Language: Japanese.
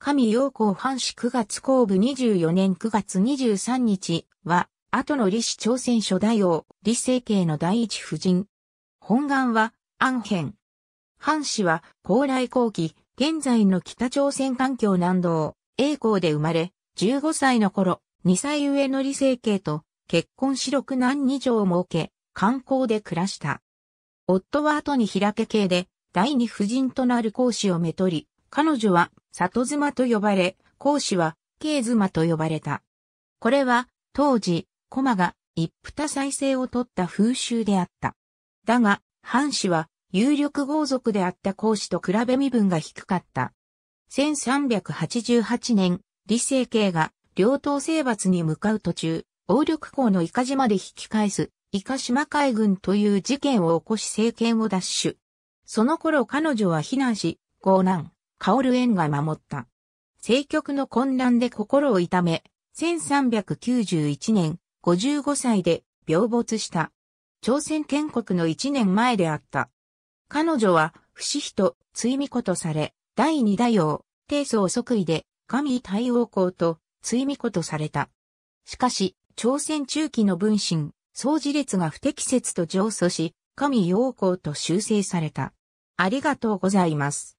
神陽光藩士9月公部24年9月23日は、後の李氏朝鮮初代王、李政慶の第一夫人。本願は、安辺。藩士は、高麗後期、現在の北朝鮮環境南道、栄光で生まれ、15歳の頃、2歳上の李政慶と、結婚し六男二女を設け、観光で暮らした。夫は後に平家系で、第二夫人となる孔子をめとり、彼女は里妻と呼ばれ、孔子は慶妻と呼ばれた。これは当時、駒が一夫多妻制を取った風習であった。だが、藩士は有力豪族であった孔子と比べ身分が低かった。1388年、李成慶が両党征伐に向かう途中、王緑港の伊賀島で引き返す、伊賀島海軍という事件を起こし政権を奪取。その頃彼女は避難し、合難。カオルエンが守った。政局の混乱で心を痛め、1391年、55歳で病没した。朝鮮建国の1年前であった。彼女は、不死人、追巫子とされ、第二大王、帝宗即位で、神太王公と、追巫子とされた。しかし、朝鮮中期の文臣、総事列が不適切と上訴し、神陽光と修正された。ありがとうございます。